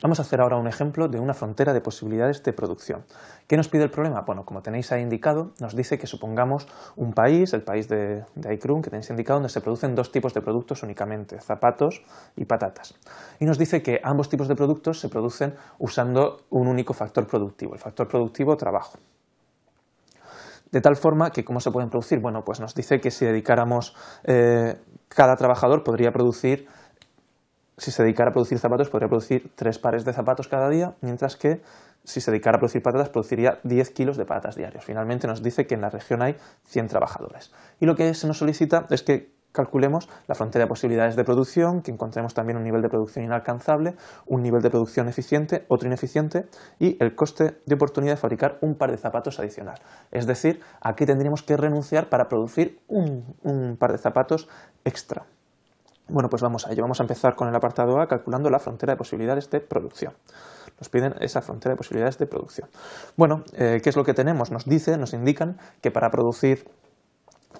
Vamos a hacer ahora un ejemplo de una frontera de posibilidades de producción. ¿Qué nos pide el problema? Bueno, como tenéis ahí indicado, nos dice que supongamos un país, el país de, de que tenéis indicado, donde se producen dos tipos de productos únicamente, zapatos y patatas. Y nos dice que ambos tipos de productos se producen usando un único factor productivo, el factor productivo trabajo. De tal forma que, ¿cómo se pueden producir? Bueno, pues nos dice que si dedicáramos, eh, cada trabajador podría producir si se dedicara a producir zapatos, podría producir tres pares de zapatos cada día, mientras que si se dedicara a producir patatas, produciría 10 kilos de patatas diarios. Finalmente nos dice que en la región hay 100 trabajadores. Y lo que se nos solicita es que calculemos la frontera de posibilidades de producción, que encontremos también un nivel de producción inalcanzable, un nivel de producción eficiente, otro ineficiente y el coste de oportunidad de fabricar un par de zapatos adicional. Es decir, aquí tendríamos que renunciar para producir un, un par de zapatos extra. Bueno, pues vamos a ello. Vamos a empezar con el apartado A, calculando la frontera de posibilidades de producción. Nos piden esa frontera de posibilidades de producción. Bueno, eh, ¿qué es lo que tenemos? Nos dice, nos indican que para producir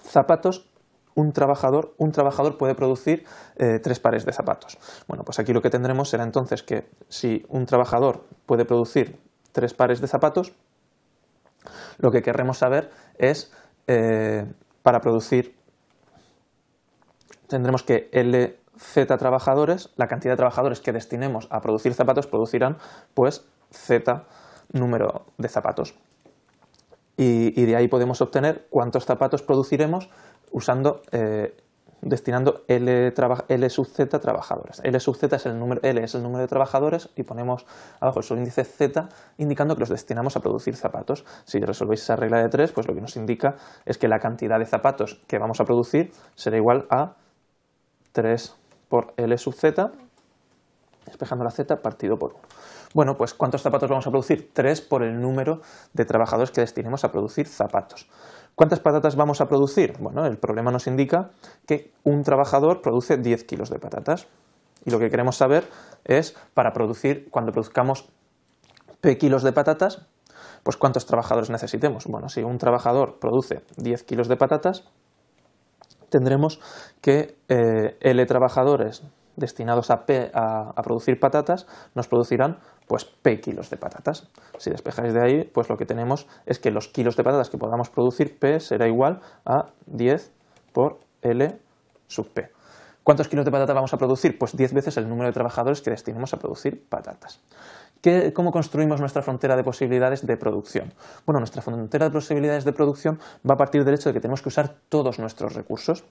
zapatos un trabajador, un trabajador puede producir eh, tres pares de zapatos. Bueno, pues aquí lo que tendremos será entonces que si un trabajador puede producir tres pares de zapatos, lo que querremos saber es eh, para producir tendremos que LZ trabajadores, la cantidad de trabajadores que destinemos a producir zapatos producirán pues Z número de zapatos. Y, de ahí podemos obtener cuántos zapatos produciremos usando eh, destinando L, L, sub Z trabajadores. L sub Z es el número, L es el número de trabajadores y ponemos abajo el subíndice Z indicando que los destinamos a producir zapatos. Si resolvéis esa regla de 3, pues lo que nos indica es que la cantidad de zapatos que vamos a producir será igual a 3 por L sub z, despejando la z partido por 1. Bueno, pues ¿cuántos zapatos vamos a producir? 3 por el número de trabajadores que destinemos a producir zapatos. ¿Cuántas patatas vamos a producir? Bueno, el problema nos indica que un trabajador produce 10 kilos de patatas. Y lo que queremos saber es, para producir, cuando produzcamos P kilos de patatas, pues cuántos trabajadores necesitemos. Bueno, si un trabajador produce 10 kilos de patatas, tendremos que eh, L trabajadores destinados a, P, a, producir patatas nos producirán pues P kilos de patatas. Si despejáis de ahí, pues lo que tenemos es que los kilos de patatas que podamos producir P será igual a 10 por L sub P. ¿Cuántos kilos de patatas vamos a producir? Pues 10 veces el número de trabajadores que destinemos a producir patatas. ¿Cómo construimos nuestra frontera de posibilidades de producción? Bueno, nuestra frontera de posibilidades de producción va a partir del hecho de que tenemos que usar todos nuestros recursos.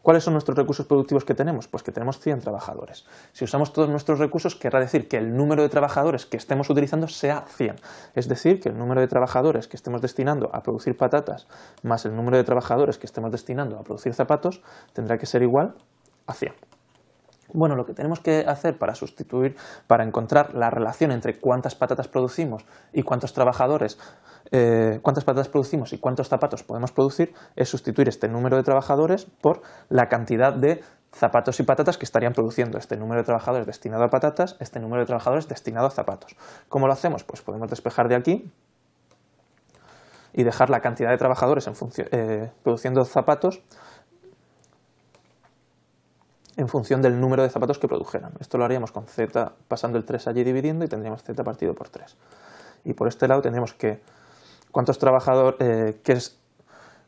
¿Cuáles son nuestros recursos productivos que tenemos? Pues que tenemos 100 trabajadores. Si usamos todos nuestros recursos, querrá decir que el número de trabajadores que estemos utilizando sea 100. Es decir, que el número de trabajadores que estemos destinando a producir patatas más el número de trabajadores que estemos destinando a producir zapatos tendrá que ser igual a 100. Bueno, lo que tenemos que hacer para sustituir, para encontrar la relación entre cuántas patatas producimos y cuántos trabajadores, eh, cuántas patatas producimos y cuántos zapatos podemos producir, es sustituir este número de trabajadores por la cantidad de zapatos y patatas que estarían produciendo este número de trabajadores destinado a patatas, este número de trabajadores destinado a zapatos. ¿Cómo lo hacemos? Pues podemos despejar de aquí y dejar la cantidad de trabajadores en eh, produciendo zapatos en función del número de zapatos que produjeran. Esto lo haríamos con z pasando el 3 allí dividiendo y tendríamos z partido por 3. Y por este lado tendríamos que cuántos, eh,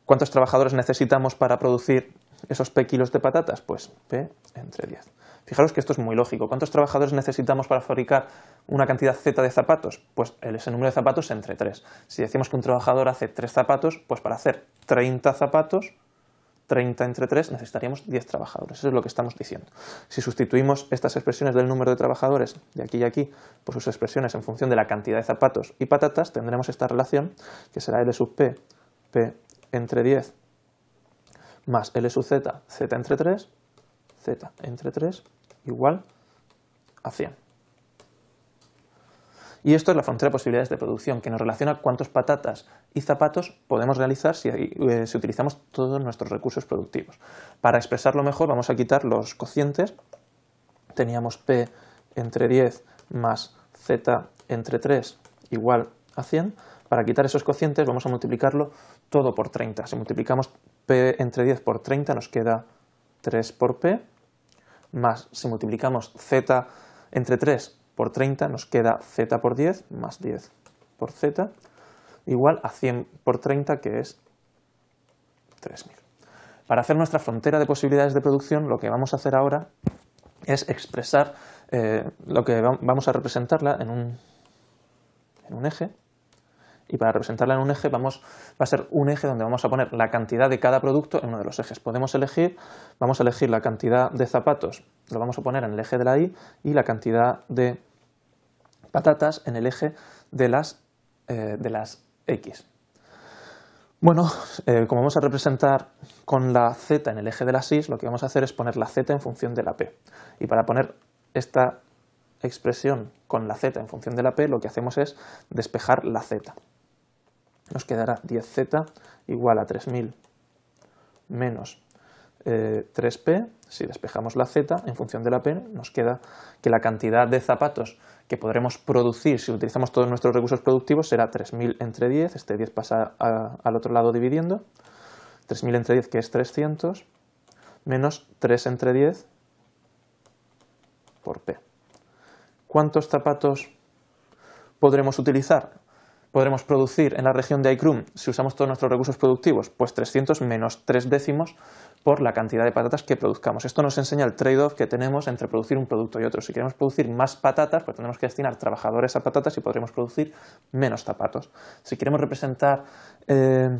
cuántos trabajadores necesitamos para producir esos p kilos de patatas, pues p entre 10. Fijaros que esto es muy lógico. ¿Cuántos trabajadores necesitamos para fabricar una cantidad z de zapatos? Pues ese número de zapatos entre 3. Si decimos que un trabajador hace 3 zapatos, pues para hacer 30 zapatos 30 entre 3, necesitaríamos 10 trabajadores. Eso es lo que estamos diciendo. Si sustituimos estas expresiones del número de trabajadores de aquí y aquí por sus expresiones en función de la cantidad de zapatos y patatas, tendremos esta relación que será L sub P, P entre 10 más L sub Z, Z entre 3, Z entre 3 igual a 100. Y esto es la frontera de posibilidades de producción, que nos relaciona cuántas patatas y zapatos podemos realizar si, eh, si, utilizamos todos nuestros recursos productivos. Para expresarlo mejor vamos a quitar los cocientes. Teníamos P entre 10 más Z entre 3 igual a 100. Para quitar esos cocientes vamos a multiplicarlo todo por 30. Si multiplicamos P entre 10 por 30 nos queda 3 por P, más si multiplicamos Z entre 3 por 30 nos queda z por 10 más 10 por z igual a 100 por 30 que es 3000. Para hacer nuestra frontera de posibilidades de producción lo que vamos a hacer ahora es expresar eh, lo que vamos a representarla en un, en un eje y para representarla en un eje vamos, va a ser un eje donde vamos a poner la cantidad de cada producto en uno de los ejes. Podemos elegir, vamos a elegir la cantidad de zapatos, lo vamos a poner en el eje de la Y y la cantidad de patatas en el eje de las, eh, X. Bueno, eh, como vamos a representar con la Z en el eje de las Y, lo que vamos a hacer es poner la Z en función de la P. Y para poner esta expresión con la Z en función de la P, lo que hacemos es despejar la Z nos quedará 10z igual a 3000 menos 3p, eh, si despejamos la z en función de la p, nos queda que la cantidad de zapatos que podremos producir si utilizamos todos nuestros recursos productivos será 3000 entre 10, este 10 pasa al otro lado dividiendo, 3000 entre 10 que es 300, menos 3 entre 10 por p. ¿Cuántos zapatos podremos utilizar? podremos producir en la región de ICRUM si usamos todos nuestros recursos productivos, pues 300 menos 3 décimos por la cantidad de patatas que produzcamos. Esto nos enseña el trade-off que tenemos entre producir un producto y otro. Si queremos producir más patatas, pues tenemos que destinar trabajadores a patatas y podremos producir menos zapatos. Si queremos representar, eh,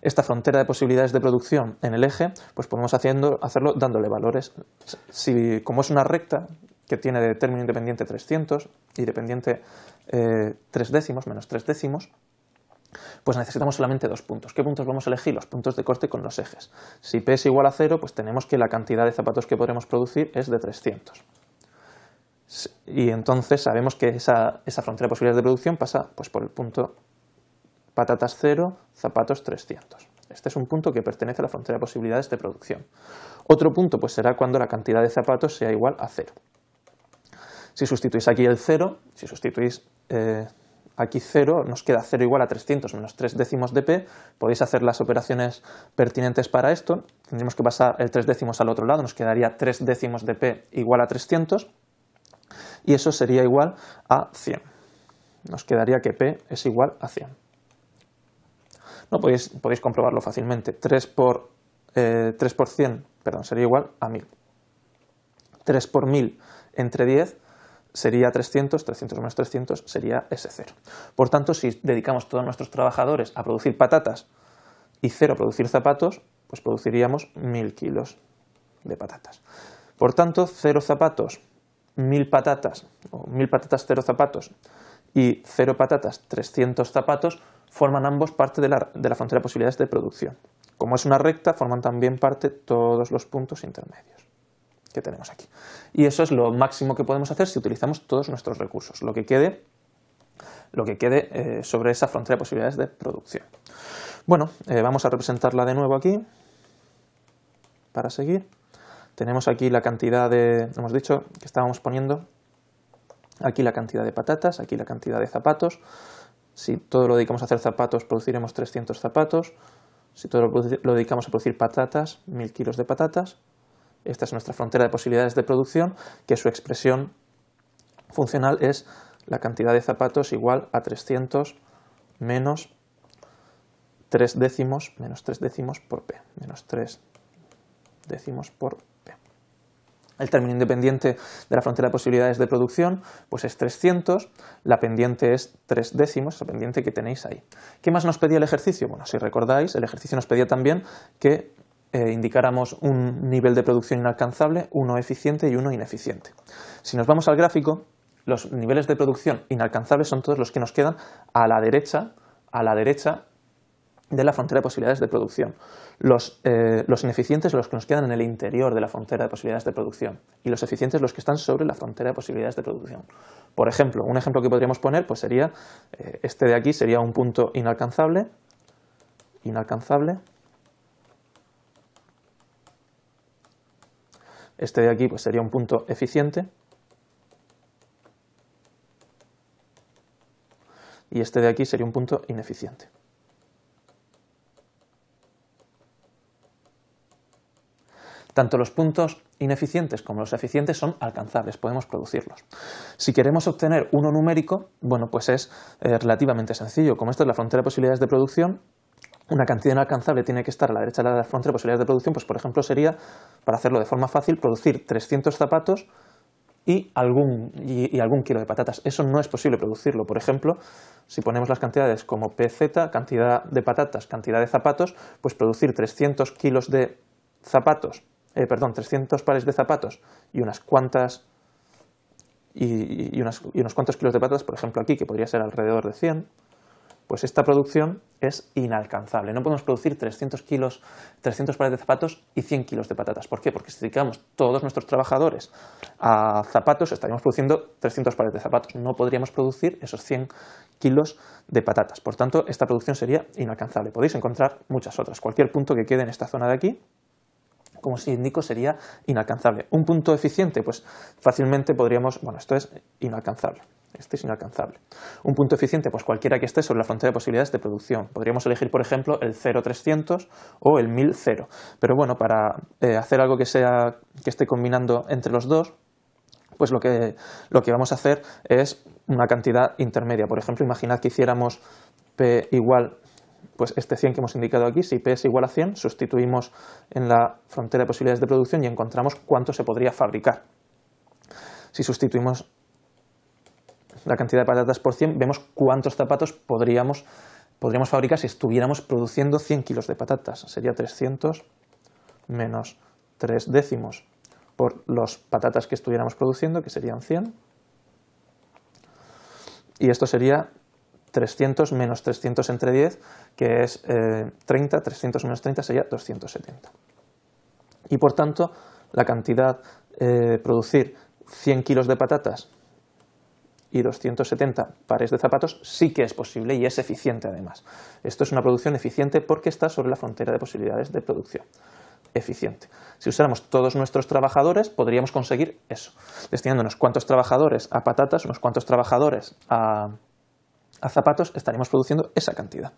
esta frontera de posibilidades de producción en el eje, pues podemos hacerlo dándole valores. Si, como es una recta, que tiene de término independiente 300 y dependiente eh, tres 3 décimos, menos 3 décimos, pues necesitamos solamente dos puntos. ¿Qué puntos vamos a elegir? Los puntos de corte con los ejes. Si P es igual a 0, pues tenemos que la cantidad de zapatos que podremos producir es de 300. Y entonces sabemos que esa, frontera de posibilidades de producción pasa pues, por el punto patatas 0, zapatos 300. Este es un punto que pertenece a la frontera de posibilidades de producción. Otro punto pues, será cuando la cantidad de zapatos sea igual a 0. Si sustituís aquí el 0, si sustituís eh, aquí 0, nos queda 0 igual a 300 menos 3 décimos de p. Podéis hacer las operaciones pertinentes para esto. Tendríamos que pasar el 3 décimos al otro lado, nos quedaría 3 décimos de p igual a 300. Y eso sería igual a 100. Nos quedaría que p es igual a 100. podéis, comprobarlo fácilmente. 3 por, 3 eh, 100 sería igual a 1000. 3 por 1000 entre 10 sería 300, 300 menos 300 sería ese cero. Por tanto, si dedicamos todos nuestros trabajadores a producir patatas y cero a producir zapatos, pues produciríamos 1000 kilos de patatas. Por tanto, cero zapatos, 1000 patatas, o 1000 patatas, cero zapatos, y cero patatas, 300 zapatos, forman ambos parte de la, de la frontera de posibilidades de producción. Como es una recta, forman también parte todos los puntos intermedios que tenemos aquí. Y eso es lo máximo que podemos hacer si utilizamos todos nuestros recursos, lo que quede, lo que quede eh, sobre esa frontera de posibilidades de producción. Bueno, eh, vamos a representarla de nuevo aquí para seguir. Tenemos aquí la cantidad de, hemos dicho que estábamos poniendo, aquí la cantidad de patatas, aquí la cantidad de zapatos. Si todo lo dedicamos a hacer zapatos, produciremos 300 zapatos. Si todo lo dedicamos a producir patatas, 1000 kilos de patatas esta es nuestra frontera de posibilidades de producción, que su expresión funcional es la cantidad de zapatos igual a 300 menos 3 décimos, menos tres décimos por p, menos 3 décimos por p. El término independiente de la frontera de posibilidades de producción pues es 300, la pendiente es 3 décimos, esa pendiente que tenéis ahí. ¿Qué más nos pedía el ejercicio? Bueno, si recordáis, el ejercicio nos pedía también que eh, indicáramos un nivel de producción inalcanzable, uno eficiente y uno ineficiente. Si nos vamos al gráfico, los niveles de producción inalcanzables son todos los que nos quedan a la derecha, a la derecha de la frontera de posibilidades de producción. Los, ineficientes eh, los, ineficientes los que nos quedan en el interior de la frontera de posibilidades de producción y los eficientes los que están sobre la frontera de posibilidades de producción. Por ejemplo, un ejemplo que podríamos poner pues sería eh, este de aquí sería un punto inalcanzable, inalcanzable, Este de aquí pues, sería un punto eficiente. Y este de aquí sería un punto ineficiente. Tanto los puntos ineficientes como los eficientes son alcanzables, podemos producirlos. Si queremos obtener uno numérico, bueno, pues es eh, relativamente sencillo. Como esto es la frontera de posibilidades de producción, una cantidad inalcanzable tiene que estar a la derecha de la frontera de posibilidades de producción, pues por ejemplo sería, para hacerlo de forma fácil, producir 300 zapatos y algún, kilo de patatas. Eso no es posible producirlo. Por ejemplo, si ponemos las cantidades como PZ, cantidad de patatas, cantidad de zapatos, pues producir 300 kilos de zapatos, eh, perdón, 300 pares de zapatos y unas cuantas y, unas, y unos cuantos kilos de patatas, por ejemplo aquí, que podría ser alrededor de 100, pues esta producción es inalcanzable. No podemos producir 300 kilos, 300 pares de zapatos y 100 kilos de patatas. ¿Por qué? Porque si dedicamos todos nuestros trabajadores a zapatos, estaríamos produciendo 300 pares de zapatos. No podríamos producir esos 100 kilos de patatas. Por tanto, esta producción sería inalcanzable. Podéis encontrar muchas otras. Cualquier punto que quede en esta zona de aquí, como os indico, sería inalcanzable. Un punto eficiente, pues fácilmente podríamos, bueno, esto es inalcanzable. Este es inalcanzable. Un punto eficiente, pues cualquiera que esté sobre la frontera de posibilidades de producción. Podríamos elegir, por ejemplo, el 0300 o el 1000. Pero bueno, para eh, hacer algo que, sea, que esté combinando entre los dos, pues lo que, lo que vamos a hacer es una cantidad intermedia. Por ejemplo, imaginad que hiciéramos P igual, pues este 100 que hemos indicado aquí, si P es igual a 100, sustituimos en la frontera de posibilidades de producción y encontramos cuánto se podría fabricar. Si sustituimos la cantidad de patatas por 100, vemos cuántos zapatos podríamos, podríamos fabricar si estuviéramos produciendo 100 kilos de patatas. Sería 300 menos 3 décimos por las patatas que estuviéramos produciendo, que serían 100. Y esto sería 300 menos 300 entre 10, que es 30, eh, 300 menos 30 sería 270. Y por tanto, la cantidad, eh, producir 100 kilos de patatas y 270 pares de zapatos sí que es posible y es eficiente además. Esto es una producción eficiente porque está sobre la frontera de posibilidades de producción. Eficiente. Si usáramos todos nuestros trabajadores, podríamos conseguir eso, Destinándonos unos cuantos trabajadores a patatas, unos cuantos trabajadores a, zapatos, estaríamos produciendo esa cantidad.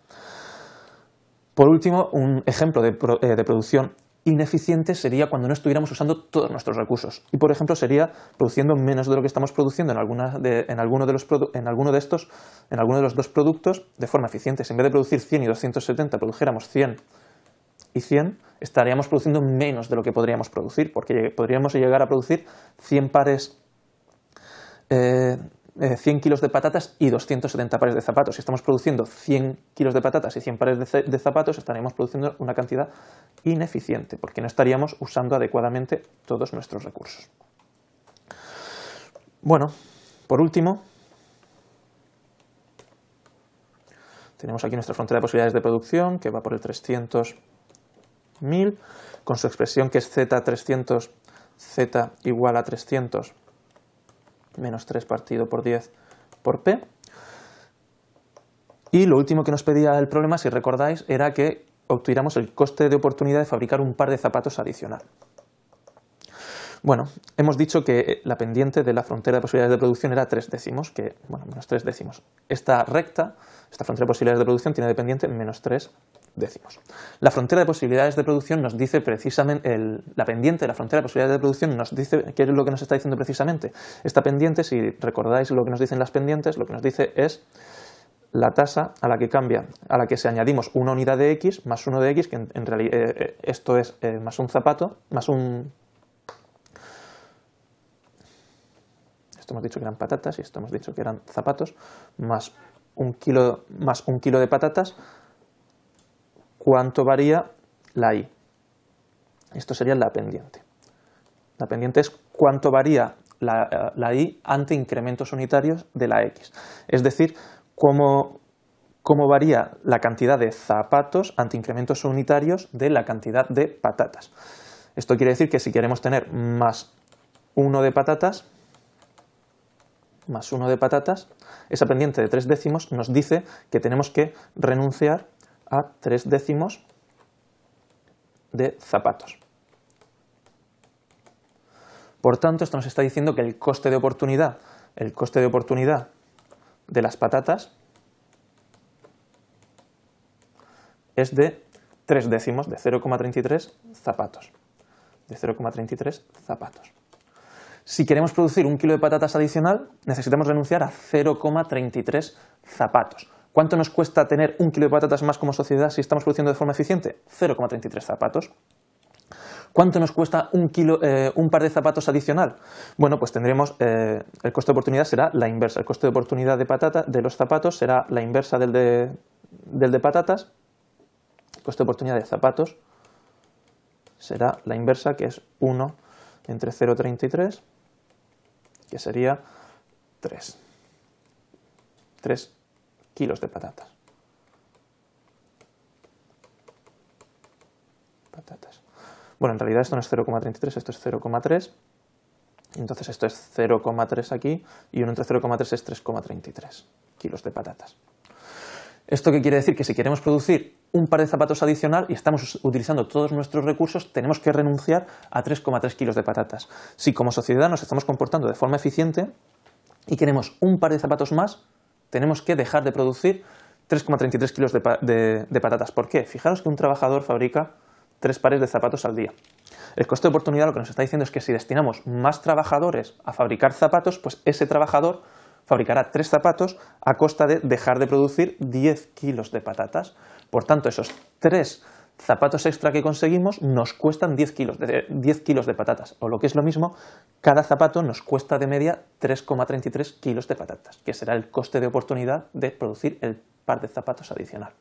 Por último, un ejemplo de, eh, de producción ineficiente sería cuando no estuviéramos usando todos nuestros recursos. Y por ejemplo sería produciendo menos de lo que estamos produciendo en, alguna de, en, alguno, de los estos, en alguno de los dos productos de forma eficiente. Si en vez de producir 100 y 270 produjéramos 100 y 100, estaríamos produciendo menos de lo que podríamos producir, porque podríamos llegar a producir 100 pares eh, 100 eh, kilos de patatas y 270 pares de zapatos. Si estamos produciendo 100 kilos de patatas y 100 pares de, zapatos, estaríamos produciendo una cantidad ineficiente, porque no estaríamos usando adecuadamente todos nuestros recursos. Bueno, por último, tenemos aquí nuestra frontera de posibilidades de producción, que va por el 300.000, con su expresión que es Z300, Z igual a 300 menos 3 partido por 10 por p. Y lo último que nos pedía el problema, si recordáis, era que obtuviéramos el coste de oportunidad de fabricar un par de zapatos adicional. Bueno, hemos dicho que eh, la pendiente de la frontera de posibilidades de producción era tres décimos, que, bueno, menos tres décimos. Esta recta, esta frontera de posibilidades de producción, tiene de pendiente menos tres décimos. La frontera de posibilidades de producción nos dice precisamente, la pendiente de la frontera de posibilidades de producción nos dice, ¿qué es lo que nos está diciendo precisamente? Esta pendiente, si recordáis lo que nos dicen las pendientes, lo que nos dice es la tasa a la que cambia, a la que se añadimos una unidad de x más uno de x, que en, realidad eh, eh, esto es más un zapato, más un esto hemos dicho que eran patatas y esto hemos dicho que eran zapatos, más un kilo, más un kilo de patatas, ¿cuánto varía la I? Esto sería la pendiente. La pendiente es cuánto varía la, I ante incrementos unitarios de la X. Es decir, cómo, varía la cantidad de zapatos ante incrementos unitarios de la cantidad de patatas. Esto quiere decir que si queremos tener más uno de patatas, más uno de patatas, esa pendiente de 3 décimos nos dice que tenemos que renunciar a 3 décimos de zapatos. Por tanto, esto nos está diciendo que el coste de oportunidad, el coste de oportunidad de las patatas es de 3 décimos, de 0,33 zapatos. De 0,33 zapatos. Si queremos producir un kilo de patatas adicional, necesitamos renunciar a 0,33 zapatos. ¿Cuánto nos cuesta tener un kilo de patatas más como sociedad si estamos produciendo de forma eficiente? 0,33 zapatos. ¿Cuánto nos cuesta eh, un, par de zapatos adicional? Bueno, pues tendremos eh, el coste de oportunidad será la inversa. El coste de oportunidad de, patata, de los zapatos será la inversa del de, del de patatas. El coste de oportunidad de zapatos será la inversa, que es 1 entre 0,33 que sería 3. 3 kilos de patatas. Patatas. Bueno, en realidad esto no es 0,33, esto es 0,3. Entonces esto es 0,3 aquí y uno entre 0,3 es 3,33 kilos de patatas. ¿Esto qué quiere decir? Que si queremos producir un par de zapatos adicional y estamos utilizando todos nuestros recursos, tenemos que renunciar a 3,3 kilos de patatas. Si como sociedad nos estamos comportando de forma eficiente y queremos un par de zapatos más, tenemos que dejar de producir 3,33 kilos de, patatas. ¿Por qué? Fijaros que un trabajador fabrica tres pares de zapatos al día. El coste de oportunidad lo que nos está diciendo es que si destinamos más trabajadores a fabricar zapatos, pues ese trabajador fabricará tres zapatos a costa de dejar de producir 10 kilos de patatas. Por tanto, esos tres zapatos extra que conseguimos nos cuestan 10 kilos, de, patatas, o lo que es lo mismo, cada zapato nos cuesta de media 3,33 kilos de patatas, que será el coste de oportunidad de producir el par de zapatos adicional.